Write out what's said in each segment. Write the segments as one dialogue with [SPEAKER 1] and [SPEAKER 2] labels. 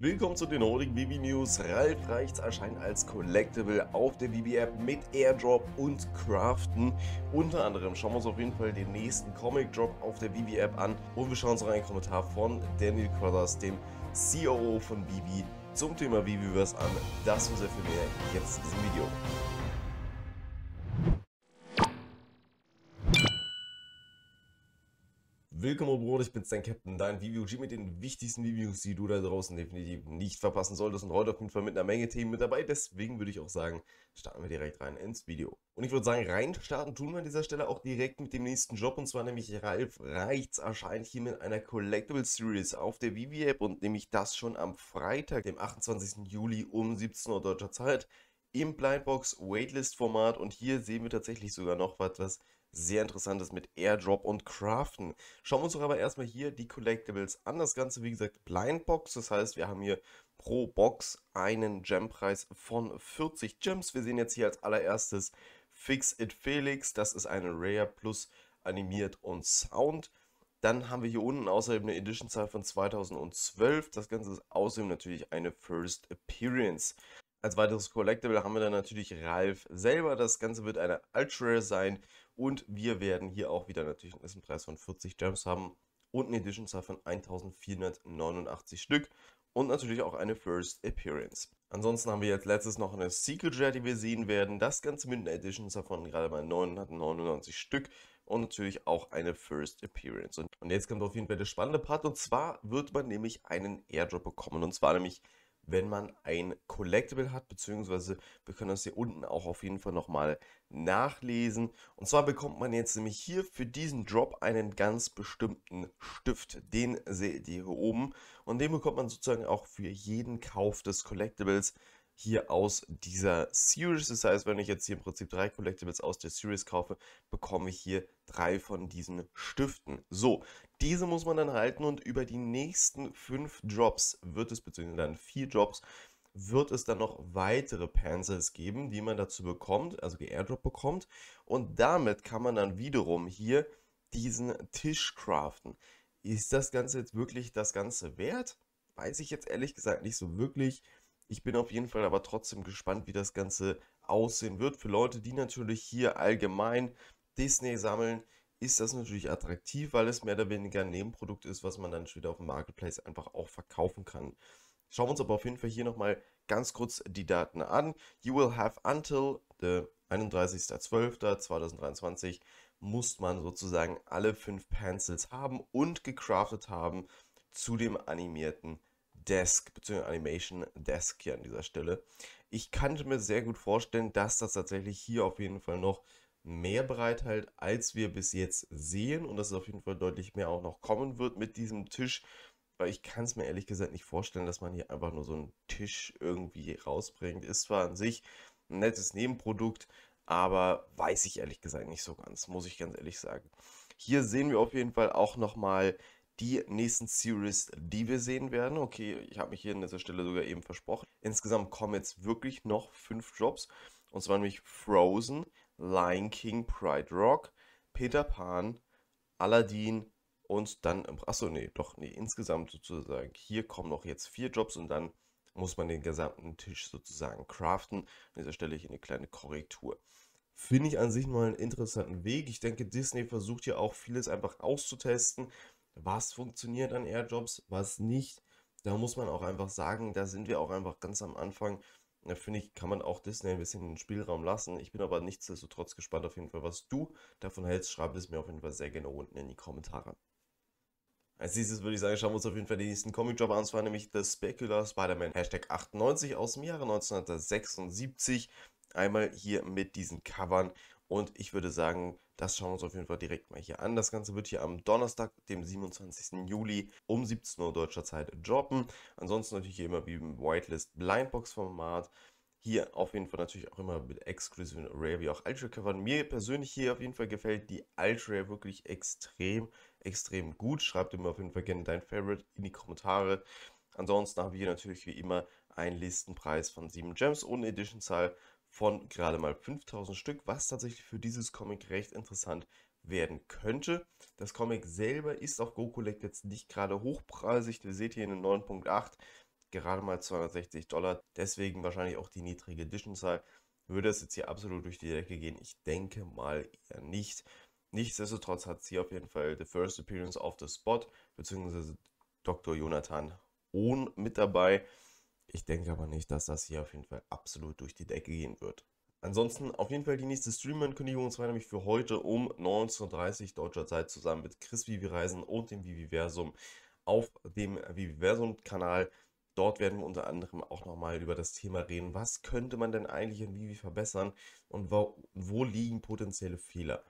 [SPEAKER 1] Willkommen zu den heutigen Vivi News. Ralf Reichts erscheint als Collectible auf der Vivi App mit Airdrop und Craften. Unter anderem schauen wir uns auf jeden Fall den nächsten Comic Drop auf der Vivi App an und wir schauen uns auch einen Kommentar von Daniel Crothers, dem COO e von Vivi, zum Thema Viviverse an. Das und sehr viel mehr jetzt in diesem Video. Willkommen Brot, ich bin dein Captain, dein VVG mit den wichtigsten Reviews, die du da draußen definitiv nicht verpassen solltest und heute auf jeden Fall mit einer Menge Themen mit dabei, deswegen würde ich auch sagen, starten wir direkt rein ins Video. Und ich würde sagen, rein starten tun wir an dieser Stelle auch direkt mit dem nächsten Job und zwar nämlich Ralf Reichts erscheint hier mit einer Collectible Series auf der Vivi App und nämlich das schon am Freitag, dem 28. Juli um 17 Uhr deutscher Zeit im Blindbox Waitlist Format und hier sehen wir tatsächlich sogar noch was, was sehr Interessantes mit Airdrop und Craften. Schauen wir uns doch aber erstmal hier die Collectibles an. Das Ganze, wie gesagt, Blindbox. Das heißt, wir haben hier pro Box einen Gempreis von 40 Gems. Wir sehen jetzt hier als allererstes Fix It Felix. Das ist eine Rare plus animiert und Sound. Dann haben wir hier unten außerdem eine Edition-Zahl von 2012. Das Ganze ist außerdem natürlich eine First Appearance. Als weiteres Collectible haben wir dann natürlich Ralf selber. Das Ganze wird eine Ultra Rare sein und wir werden hier auch wieder natürlich einen Preis von 40 Gems haben und eine Edition Zahl von 1489 Stück und natürlich auch eine First Appearance. Ansonsten haben wir jetzt letztes noch eine Secret Jet, die wir sehen werden. Das Ganze mit einer Edition Zahl von gerade bei 999 Stück und natürlich auch eine First Appearance. Und jetzt kommt auf jeden Fall der spannende Part und zwar wird man nämlich einen Airdrop bekommen und zwar nämlich wenn man ein Collectible hat, beziehungsweise wir können das hier unten auch auf jeden Fall nochmal nachlesen. Und zwar bekommt man jetzt nämlich hier für diesen Drop einen ganz bestimmten Stift. Den seht ihr hier oben und den bekommt man sozusagen auch für jeden Kauf des Collectibles hier aus dieser Series. Das heißt, wenn ich jetzt hier im Prinzip drei Collectibles aus der Series kaufe, bekomme ich hier drei von diesen Stiften. So, diese muss man dann halten und über die nächsten fünf Drops wird es, beziehungsweise dann vier Drops, wird es dann noch weitere Pencils geben, die man dazu bekommt, also geairdrop bekommt. Und damit kann man dann wiederum hier diesen Tisch craften. Ist das Ganze jetzt wirklich das Ganze wert? Weiß ich jetzt ehrlich gesagt nicht so wirklich. Ich bin auf jeden Fall aber trotzdem gespannt, wie das Ganze aussehen wird. Für Leute, die natürlich hier allgemein Disney sammeln, ist das natürlich attraktiv, weil es mehr oder weniger ein Nebenprodukt ist, was man dann schon wieder auf dem Marketplace einfach auch verkaufen kann. Schauen wir uns aber auf jeden Fall hier nochmal ganz kurz die Daten an. You will have until the 31.12.2023 muss man sozusagen alle fünf Pencils haben und gecraftet haben zu dem animierten Desk, beziehungsweise Animation Desk hier an dieser Stelle. Ich kann mir sehr gut vorstellen, dass das tatsächlich hier auf jeden Fall noch mehr bereithält, als wir bis jetzt sehen und dass es auf jeden Fall deutlich mehr auch noch kommen wird mit diesem Tisch, weil ich kann es mir ehrlich gesagt nicht vorstellen, dass man hier einfach nur so einen Tisch irgendwie rausbringt. Ist zwar an sich ein nettes Nebenprodukt, aber weiß ich ehrlich gesagt nicht so ganz, muss ich ganz ehrlich sagen. Hier sehen wir auf jeden Fall auch nochmal mal die nächsten Series, die wir sehen werden. Okay, ich habe mich hier an dieser Stelle sogar eben versprochen. Insgesamt kommen jetzt wirklich noch fünf Jobs. Und zwar nämlich Frozen, Lion King, Pride Rock, Peter Pan, Aladdin und dann, achso, nee, doch, nee, insgesamt sozusagen. Hier kommen noch jetzt vier Jobs und dann muss man den gesamten Tisch sozusagen craften. An dieser Stelle hier eine kleine Korrektur. Finde ich an sich mal einen interessanten Weg. Ich denke, Disney versucht ja auch vieles einfach auszutesten was funktioniert an Airjobs, was nicht. Da muss man auch einfach sagen, da sind wir auch einfach ganz am Anfang. Da finde ich, kann man auch Disney ein bisschen den Spielraum lassen. Ich bin aber nichtsdestotrotz gespannt auf jeden Fall, was du davon hältst. Schreib es mir auf jeden Fall sehr gerne unten in die Kommentare. Als nächstes würde ich sagen, schauen wir uns auf jeden Fall den nächsten Comic-Job an. Und zwar nämlich The Specular Spider-Man Hashtag 98 aus dem Jahre 1976. Einmal hier mit diesen Covern. Und ich würde sagen, das schauen wir uns auf jeden Fall direkt mal hier an. Das Ganze wird hier am Donnerstag, dem 27. Juli um 17 Uhr deutscher Zeit droppen. Ansonsten natürlich hier immer wie im Whitelist Blindbox Format. Hier auf jeden Fall natürlich auch immer mit exklusiven Rare wie auch Ultra Covern. Mir persönlich hier auf jeden Fall gefällt die Ultra wirklich extrem, extrem gut. Schreibt mir auf jeden Fall gerne dein Favorite in die Kommentare. Ansonsten haben wir hier natürlich wie immer einen Listenpreis von 7 Gems ohne Editionzahl von gerade mal 5000 Stück, was tatsächlich für dieses Comic recht interessant werden könnte. Das Comic selber ist auf GoCollect jetzt nicht gerade hochpreisig. Ihr seht hier eine 9.8, gerade mal 260 Dollar. Deswegen wahrscheinlich auch die niedrige Edition-Zahl. Würde es jetzt hier absolut durch die Decke gehen? Ich denke mal eher nicht. Nichtsdestotrotz hat sie auf jeden Fall The First Appearance of the Spot, beziehungsweise Dr. Jonathan Ohn mit dabei. Ich denke aber nicht, dass das hier auf jeden Fall absolut durch die Decke gehen wird. Ansonsten auf jeden Fall die nächste Stream-Ankündigung, und zwar nämlich für heute um 19.30 Uhr deutscher Zeit zusammen mit Chris Vivi Reisen und dem Viviversum auf dem Viviversum-Kanal. Dort werden wir unter anderem auch nochmal über das Thema reden, was könnte man denn eigentlich in Vivi verbessern und wo, wo liegen potenzielle Fehler.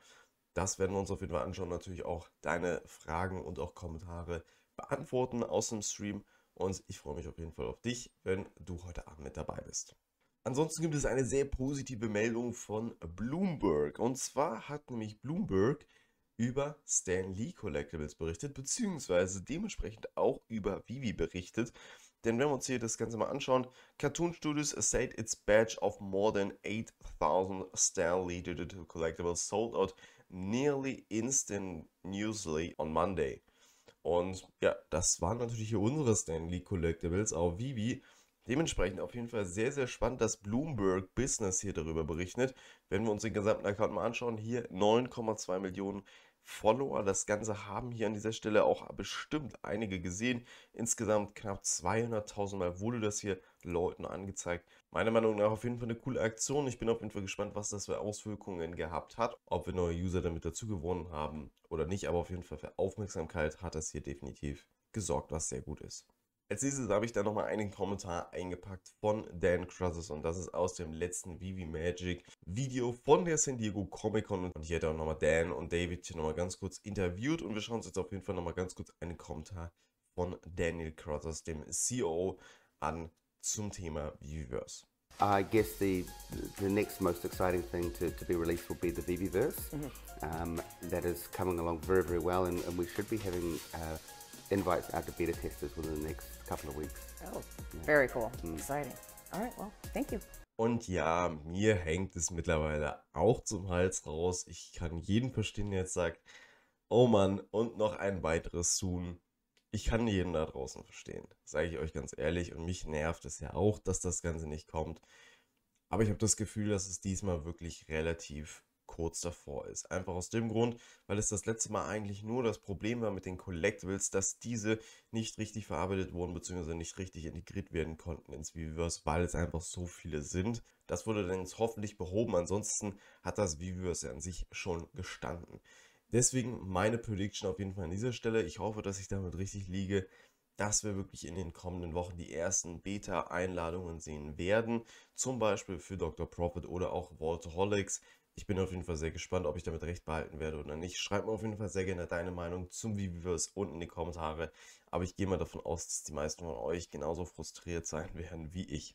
[SPEAKER 1] Das werden wir uns auf jeden Fall anschauen, natürlich auch deine Fragen und auch Kommentare beantworten aus dem Stream. Und ich freue mich auf jeden Fall auf dich, wenn du heute Abend mit dabei bist. Ansonsten gibt es eine sehr positive Meldung von Bloomberg. Und zwar hat nämlich Bloomberg über Stan Lee Collectibles berichtet, beziehungsweise dementsprechend auch über Vivi berichtet. Denn wenn wir uns hier das Ganze mal anschauen, Cartoon Studios said its batch of more than 8000 Stan Lee digital collectibles sold out nearly instantaneously on Monday. Und ja, das waren natürlich hier unsere Stanley Collectibles, auch Vivi. Dementsprechend auf jeden Fall sehr, sehr spannend, dass Bloomberg Business hier darüber berichtet. Wenn wir uns den gesamten Account mal anschauen, hier 9,2 Millionen Follower. Das Ganze haben hier an dieser Stelle auch bestimmt einige gesehen. Insgesamt knapp 200.000 Mal wurde das hier Leuten angezeigt. Meiner Meinung nach auf jeden Fall eine coole Aktion. Ich bin auf jeden Fall gespannt, was das für Auswirkungen gehabt hat. Ob wir neue User damit dazu gewonnen haben oder nicht. Aber auf jeden Fall für Aufmerksamkeit hat das hier definitiv gesorgt, was sehr gut ist. Als nächstes habe ich da nochmal einen Kommentar eingepackt von Dan Crozes und das ist aus dem letzten Vivi Magic Video von der San Diego Comic Con und hier hat auch nochmal Dan und David hier nochmal ganz kurz interviewt und wir schauen uns jetzt auf jeden Fall nochmal ganz kurz einen Kommentar von Daniel Crozes, dem CEO, an zum Thema Viviverse. I guess the the next most exciting thing to, to be released will be the Viviverse. Mm -hmm. um, that is coming along very, very well, and, and we should be having uh, invites out to beta testers within the next couple of weeks. Oh, very cool. Mm. Exciting. All right, well, thank you. Und ja, mir hängt es mittlerweile auch zum Hals raus. Ich kann jeden verstehen, der jetzt sagt, oh Mann, und noch ein weiteres Zoom. Ich kann jeden da draußen verstehen, sage ich euch ganz ehrlich. Und mich nervt es ja auch, dass das Ganze nicht kommt. Aber ich habe das Gefühl, dass es diesmal wirklich relativ kurz davor ist. Einfach aus dem Grund, weil es das letzte Mal eigentlich nur das Problem war mit den Collectibles, dass diese nicht richtig verarbeitet wurden bzw. nicht richtig integriert werden konnten ins Viviverse, weil es einfach so viele sind. Das wurde dann jetzt hoffentlich behoben, ansonsten hat das ja an sich schon gestanden. Deswegen meine Prediction auf jeden Fall an dieser Stelle. Ich hoffe, dass ich damit richtig liege dass wir wirklich in den kommenden Wochen die ersten Beta-Einladungen sehen werden, zum Beispiel für Dr. Profit oder auch Vaultaholics. Ich bin auf jeden Fall sehr gespannt, ob ich damit recht behalten werde oder nicht. Schreib mir auf jeden Fall sehr gerne deine Meinung zum Viviverse unten in die Kommentare. Aber ich gehe mal davon aus, dass die meisten von euch genauso frustriert sein werden wie ich.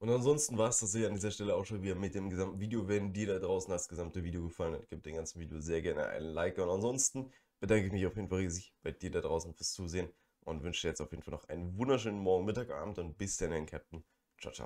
[SPEAKER 1] Und ansonsten war es das hier an dieser Stelle auch schon wieder mit dem gesamten Video. Wenn dir da draußen das gesamte Video gefallen hat, gib dem ganzen Video sehr gerne einen Like. Und ansonsten bedanke ich mich auf jeden Fall riesig bei dir da draußen fürs Zusehen und wünsche dir jetzt auf jeden Fall noch einen wunderschönen Morgen, Mittag, Abend und bis dann, Captain. Ciao, ciao.